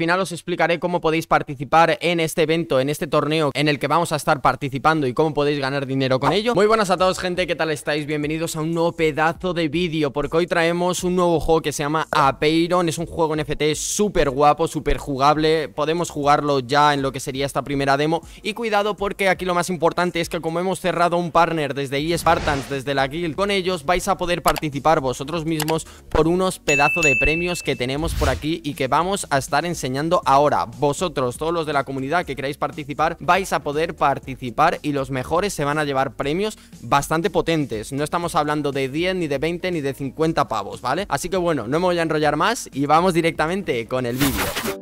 final os explicaré cómo podéis participar en este evento, en este torneo en el que vamos a estar participando y cómo podéis ganar dinero con ello. Muy buenas a todos gente, ¿qué tal estáis? Bienvenidos a un nuevo pedazo de vídeo porque hoy traemos un nuevo juego que se llama Apeiron, es un juego NFT súper guapo, súper jugable, podemos jugarlo ya en lo que sería esta primera demo y cuidado porque aquí lo más importante es que como hemos cerrado un partner desde eSpartans, desde la guild, con ellos vais a poder participar vosotros mismos por unos pedazos de premios que tenemos por aquí y que vamos a estar enseñando ahora. Vosotros, todos los de la comunidad que queráis participar, vais a poder participar y los mejores se van a llevar premios bastante potentes. No estamos hablando de 10, ni de 20, ni de 50 pavos, ¿vale? Así que bueno, no me voy a enrollar más y vamos directamente con el vídeo.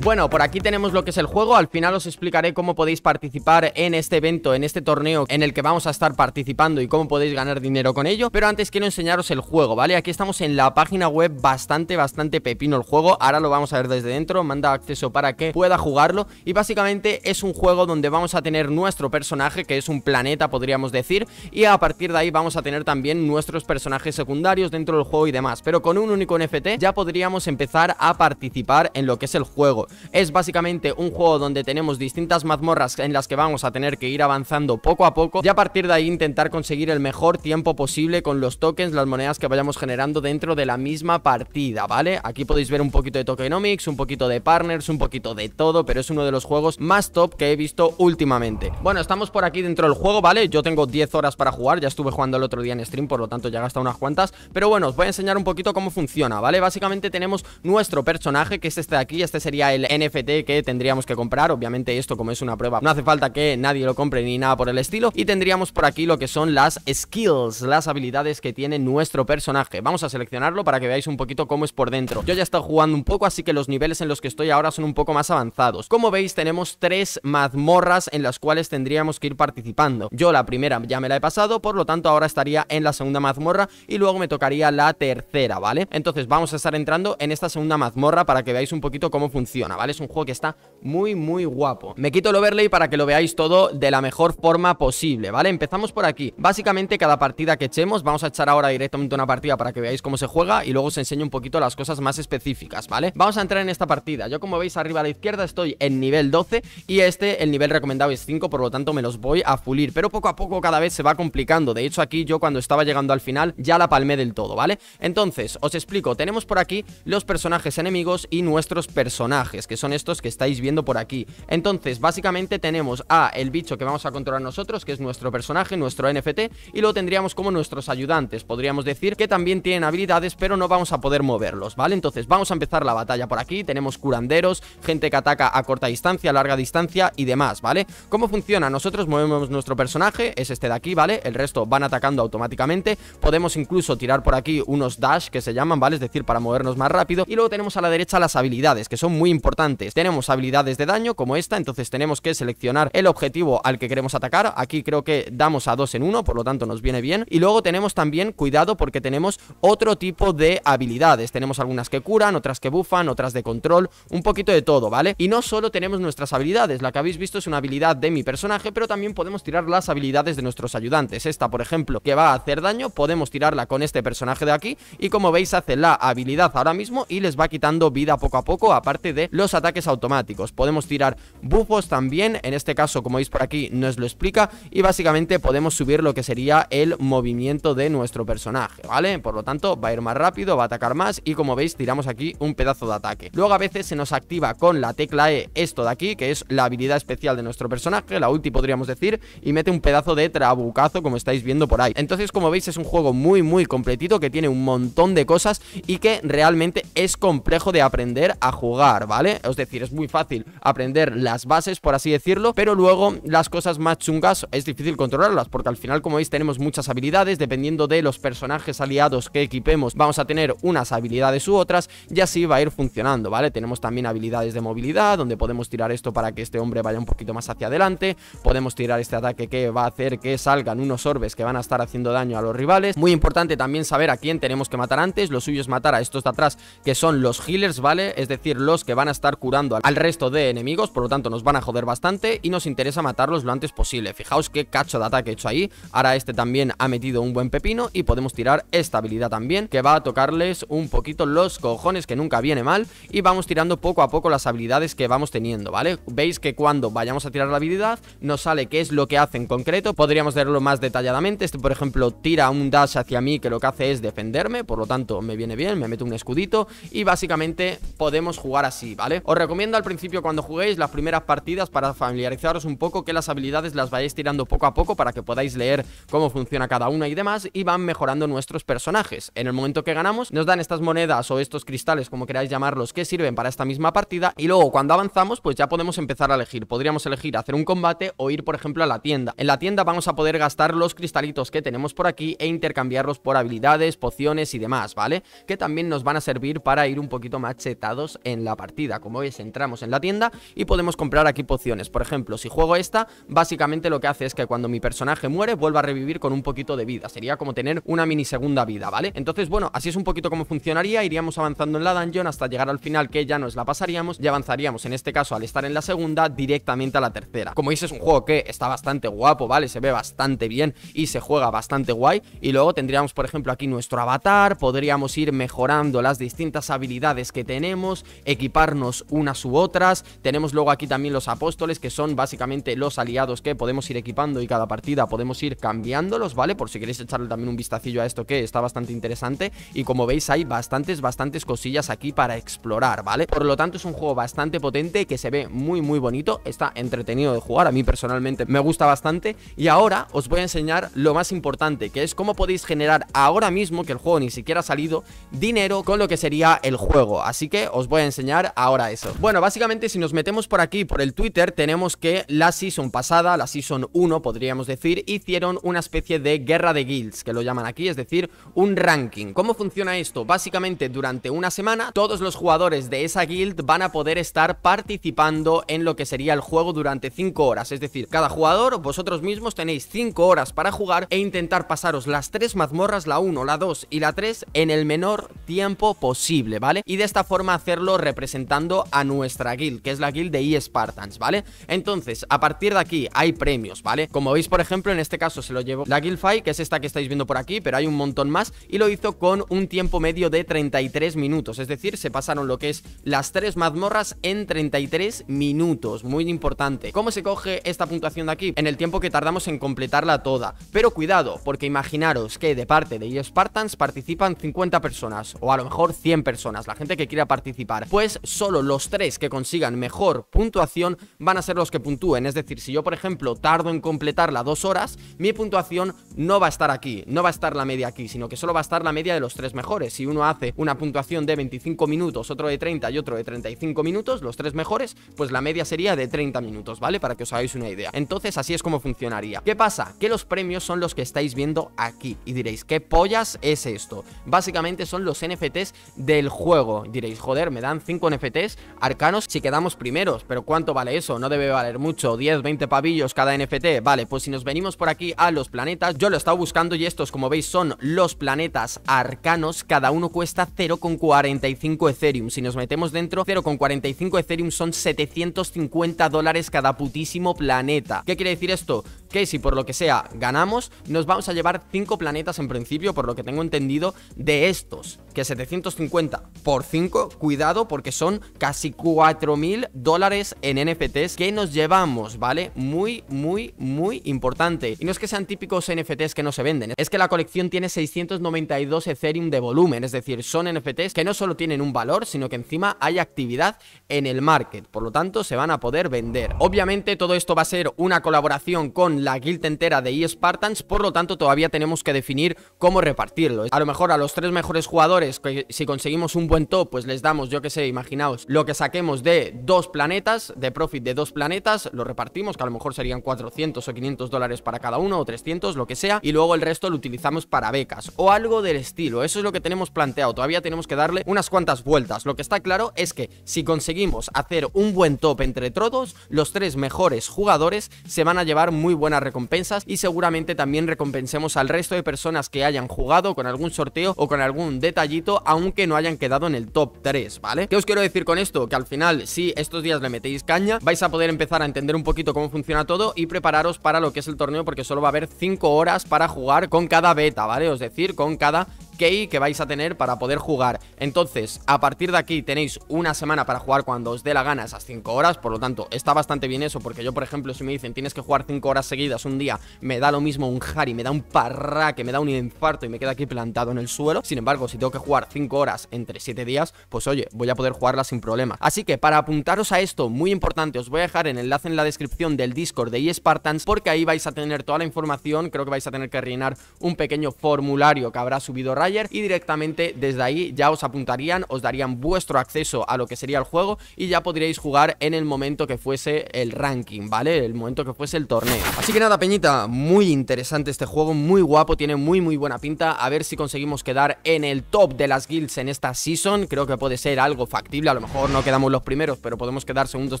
Bueno, por aquí tenemos lo que es el juego, al final os explicaré cómo podéis participar en este evento, en este torneo en el que vamos a estar participando y cómo podéis ganar dinero con ello, pero antes quiero enseñaros el juego, ¿vale? Aquí estamos en la página web, bastante, bastante pepino el juego, ahora lo vamos a ver desde dentro, manda acceso para que pueda jugarlo y básicamente es un juego donde vamos a tener nuestro personaje, que es un planeta podríamos decir, y a partir de ahí vamos a tener también nuestros personajes secundarios dentro del juego y demás, pero con un único NFT ya podríamos empezar a participar en lo que es el juego. Es básicamente un juego donde tenemos distintas mazmorras en las que vamos a tener que ir avanzando poco a poco y a partir de ahí intentar conseguir el mejor tiempo posible con los tokens, las monedas que vayamos generando dentro de la misma partida, ¿vale? Aquí podéis ver un poquito de tokenomics, un poquito de partners, un poquito de todo, pero es uno de los juegos más top que he visto últimamente. Bueno, estamos por aquí dentro del juego, ¿vale? Yo tengo 10 horas para jugar, ya estuve jugando el otro día en stream, por lo tanto ya he gastado unas cuantas, pero bueno, os voy a enseñar un poquito cómo funciona, ¿vale? Básicamente tenemos nuestro personaje, que es este de aquí, este sería el NFT que tendríamos que comprar. Obviamente esto como es una prueba no hace falta que nadie lo compre ni nada por el estilo. Y tendríamos por aquí lo que son las skills, las habilidades que tiene nuestro personaje. Vamos a seleccionarlo para que veáis un poquito cómo es por dentro. Yo ya he estado jugando un poco, así que los niveles en los que estoy ahora son un poco más avanzados. Como veis tenemos tres mazmorras en las cuales tendríamos que ir participando. Yo la primera ya me la he pasado, por lo tanto ahora estaría en la segunda mazmorra y luego me tocaría la tercera, ¿vale? Entonces vamos a estar entrando en esta segunda mazmorra para que veáis un poquito cómo funciona. ¿vale? Es un juego que está muy, muy guapo. Me quito el overlay para que lo veáis todo de la mejor forma posible, ¿vale? Empezamos por aquí. Básicamente cada partida que echemos, vamos a echar ahora directamente una partida para que veáis cómo se juega y luego os enseño un poquito las cosas más específicas, ¿vale? Vamos a entrar en esta partida. Yo como veis arriba a la izquierda estoy en nivel 12 y este, el nivel recomendado es 5, por lo tanto me los voy a fulir Pero poco a poco cada vez se va complicando. De hecho aquí yo cuando estaba llegando al final ya la palmé del todo, ¿vale? Entonces, os explico, tenemos por aquí los personajes enemigos y nuestros personajes que son estos que estáis viendo por aquí Entonces, básicamente tenemos a el bicho que vamos a controlar nosotros, que es nuestro personaje, nuestro NFT Y lo tendríamos como nuestros ayudantes, podríamos decir que también tienen habilidades, pero no vamos a poder moverlos, ¿vale? Entonces, vamos a empezar la batalla por aquí, tenemos curanderos, gente que ataca a corta distancia, larga distancia y demás, ¿vale? ¿Cómo funciona? Nosotros movemos nuestro personaje, es este de aquí, ¿vale? El resto van atacando automáticamente Podemos incluso tirar por aquí unos dash que se llaman, ¿vale? Es decir, para movernos más rápido Y luego tenemos a la derecha las habilidades, que son muy importantes tenemos habilidades de daño como esta, entonces tenemos que seleccionar el objetivo al que queremos atacar. Aquí creo que damos a dos en uno, por lo tanto nos viene bien. Y luego tenemos también cuidado porque tenemos otro tipo de habilidades. Tenemos algunas que curan, otras que bufan, otras de control, un poquito de todo, ¿vale? Y no solo tenemos nuestras habilidades, la que habéis visto es una habilidad de mi personaje, pero también podemos tirar las habilidades de nuestros ayudantes. Esta, por ejemplo, que va a hacer daño, podemos tirarla con este personaje de aquí y como veis hace la habilidad ahora mismo y les va quitando vida poco a poco, aparte de los ataques automáticos. Podemos tirar bufos también, en este caso como veis por aquí nos lo explica y básicamente podemos subir lo que sería el movimiento de nuestro personaje, ¿vale? Por lo tanto va a ir más rápido, va a atacar más y como veis tiramos aquí un pedazo de ataque. Luego a veces se nos activa con la tecla E esto de aquí, que es la habilidad especial de nuestro personaje, la ulti podríamos decir, y mete un pedazo de trabucazo como estáis viendo por ahí. Entonces como veis es un juego muy muy completito que tiene un montón de cosas y que realmente es complejo de aprender a jugar, ¿vale? Es decir, es muy fácil aprender las bases, por así decirlo, pero luego las cosas más chungas es difícil controlarlas, porque al final, como veis, tenemos muchas habilidades, dependiendo de los personajes aliados que equipemos, vamos a tener unas habilidades u otras, y así va a ir funcionando, ¿vale? Tenemos también habilidades de movilidad, donde podemos tirar esto para que este hombre vaya un poquito más hacia adelante, podemos tirar este ataque que va a hacer que salgan unos orbes que van a estar haciendo daño a los rivales, muy importante también saber a quién tenemos que matar antes, lo suyo es matar a estos de atrás, que son los healers, ¿vale? Es decir, los que van a estar curando al resto de enemigos, por lo tanto nos van a joder bastante y nos interesa matarlos lo antes posible. Fijaos qué cacho de ataque he hecho ahí. Ahora este también ha metido un buen pepino y podemos tirar esta habilidad también, que va a tocarles un poquito los cojones, que nunca viene mal, y vamos tirando poco a poco las habilidades que vamos teniendo, ¿vale? Veis que cuando vayamos a tirar la habilidad, nos sale qué es lo que hace en concreto, podríamos verlo más detalladamente, este por ejemplo tira un dash hacia mí que lo que hace es defenderme, por lo tanto me viene bien, me meto un escudito, y básicamente podemos jugar así, ¿vale? Os recomiendo al principio cuando juguéis las primeras partidas para familiarizaros un poco que las habilidades las vayáis tirando poco a poco para que podáis leer cómo funciona cada una y demás y van mejorando nuestros personajes. En el momento que ganamos nos dan estas monedas o estos cristales, como queráis llamarlos, que sirven para esta misma partida y luego cuando avanzamos pues ya podemos empezar a elegir. Podríamos elegir hacer un combate o ir por ejemplo a la tienda. En la tienda vamos a poder gastar los cristalitos que tenemos por aquí e intercambiarlos por habilidades, pociones y demás, ¿vale? Que también nos van a servir para ir un poquito más chetados en la partida como veis, entramos en la tienda y podemos comprar aquí pociones. Por ejemplo, si juego esta, básicamente lo que hace es que cuando mi personaje muere, vuelva a revivir con un poquito de vida. Sería como tener una mini segunda vida, ¿vale? Entonces, bueno, así es un poquito como funcionaría. Iríamos avanzando en la dungeon hasta llegar al final, que ya nos la pasaríamos y avanzaríamos, en este caso, al estar en la segunda, directamente a la tercera. Como veis, es un juego que está bastante guapo, ¿vale? Se ve bastante bien y se juega bastante guay. Y luego tendríamos, por ejemplo, aquí nuestro avatar, podríamos ir mejorando las distintas habilidades que tenemos, equiparnos unas u otras. Tenemos luego aquí también los apóstoles, que son básicamente los aliados que podemos ir equipando y cada partida podemos ir cambiándolos, ¿vale? Por si queréis echarle también un vistacillo a esto que está bastante interesante. Y como veis hay bastantes, bastantes cosillas aquí para explorar, ¿vale? Por lo tanto es un juego bastante potente que se ve muy, muy bonito. Está entretenido de jugar, a mí personalmente me gusta bastante. Y ahora os voy a enseñar lo más importante, que es cómo podéis generar ahora mismo, que el juego ni siquiera ha salido, dinero con lo que sería el juego. Así que os voy a enseñar ahora eso. Bueno, básicamente si nos metemos por aquí, por el Twitter, tenemos que la season pasada, la season 1 podríamos decir, hicieron una especie de guerra de guilds, que lo llaman aquí, es decir, un ranking. ¿Cómo funciona esto? Básicamente durante una semana todos los jugadores de esa guild van a poder estar participando en lo que sería el juego durante 5 horas, es decir, cada jugador, vosotros mismos tenéis 5 horas para jugar e intentar pasaros las 3 mazmorras, la 1, la 2 y la 3 en el menor tiempo posible, ¿vale? Y de esta forma hacerlo representando a nuestra guild, que es la guild de eSpartans, ¿vale? Entonces, a partir de aquí hay premios, ¿vale? Como veis, por ejemplo, en este caso se lo llevo la guild Fight, que es esta que estáis viendo por aquí, pero hay un montón más, y lo hizo con un tiempo medio de 33 minutos, es decir, se pasaron lo que es las tres mazmorras en 33 minutos, muy importante. ¿Cómo se coge esta puntuación de aquí? En el tiempo que tardamos en completarla toda, pero cuidado, porque imaginaros que de parte de eSpartans participan 50 personas, o a lo mejor 100 personas, la gente que quiera participar, pues solo los tres que consigan mejor puntuación van a ser los que puntúen. Es decir, si yo, por ejemplo, tardo en completarla dos horas, mi puntuación no va a estar aquí, no va a estar la media aquí, sino que solo va a estar la media de los tres mejores. Si uno hace una puntuación de 25 minutos, otro de 30 y otro de 35 minutos, los tres mejores, pues la media sería de 30 minutos, ¿vale? Para que os hagáis una idea. Entonces, así es como funcionaría. ¿Qué pasa? Que los premios son los que estáis viendo aquí. Y diréis, ¿qué pollas es esto? Básicamente son los NFTs del juego. Diréis, joder, me dan 5 NFTs arcanos si quedamos primeros. Pero ¿cuánto vale eso? No debe valer mucho, 10, 20 pavillos cada NFT. Vale, pues si nos venimos por aquí a los planetas, yo lo estaba buscando y estos, como veis, son los planetas arcanos. Cada uno cuesta 0,45 Ethereum. Si nos metemos dentro, 0,45 Ethereum son 750 dólares cada putísimo planeta. ¿Qué quiere decir esto? Y si por lo que sea ganamos, nos vamos a llevar 5 planetas en principio, por lo que tengo entendido, de estos. Que 750 por 5, cuidado, porque son casi 4.000 dólares en NFTs que nos llevamos, ¿vale? Muy, muy, muy importante. Y no es que sean típicos NFTs que no se venden, es que la colección tiene 692 Ethereum de volumen, es decir, son NFTs que no solo tienen un valor, sino que encima hay actividad en el market, por lo tanto se van a poder vender. Obviamente todo esto va a ser una colaboración con la guild entera de eSpartans, por lo tanto todavía tenemos que definir cómo repartirlo. A lo mejor a los tres mejores jugadores, que si conseguimos un buen top, pues les damos, yo que sé, imaginaos, lo que saquemos de dos planetas, de profit de dos planetas, lo repartimos, que a lo mejor serían 400 o 500 dólares para cada uno, o 300, lo que sea, y luego el resto lo utilizamos para becas, o algo del estilo, eso es lo que tenemos planteado, todavía tenemos que darle unas cuantas vueltas, lo que está claro es que si conseguimos hacer un buen top entre todos, los tres mejores jugadores se van a llevar muy buen buenas recompensas y seguramente también recompensemos al resto de personas que hayan jugado con algún sorteo o con algún detallito, aunque no hayan quedado en el top 3, ¿vale? ¿Qué os quiero decir con esto? Que al final, si estos días le metéis caña, vais a poder empezar a entender un poquito cómo funciona todo y prepararos para lo que es el torneo porque solo va a haber 5 horas para jugar con cada beta, ¿vale? Es decir, con cada que vais a tener para poder jugar. Entonces, a partir de aquí tenéis una semana para jugar cuando os dé la gana esas 5 horas, por lo tanto, está bastante bien eso, porque yo, por ejemplo, si me dicen tienes que jugar 5 horas seguidas un día, me da lo mismo un Harry, me da un parraque, me da un infarto y me queda aquí plantado en el suelo. Sin embargo, si tengo que jugar 5 horas entre 7 días, pues oye, voy a poder jugarla sin problema. Así que para apuntaros a esto, muy importante, os voy a dejar el enlace en la descripción del Discord de eSpartans, porque ahí vais a tener toda la información, creo que vais a tener que rellenar un pequeño formulario que habrá subido y directamente desde ahí ya os apuntarían, os darían vuestro acceso a lo que sería el juego y ya podríais jugar en el momento que fuese el ranking, ¿vale? El momento que fuese el torneo. Así que nada, Peñita, muy interesante este juego, muy guapo, tiene muy muy buena pinta, a ver si conseguimos quedar en el top de las guilds en esta season, creo que puede ser algo factible, a lo mejor no quedamos los primeros, pero podemos quedar segundos,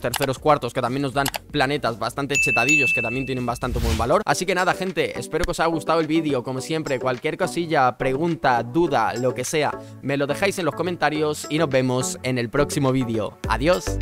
terceros, cuartos, que también nos dan planetas bastante chetadillos, que también tienen bastante buen valor. Así que nada, gente, espero que os haya gustado el vídeo, como siempre, cualquier cosilla, pregunta, duda, lo que sea, me lo dejáis en los comentarios y nos vemos en el próximo vídeo. Adiós.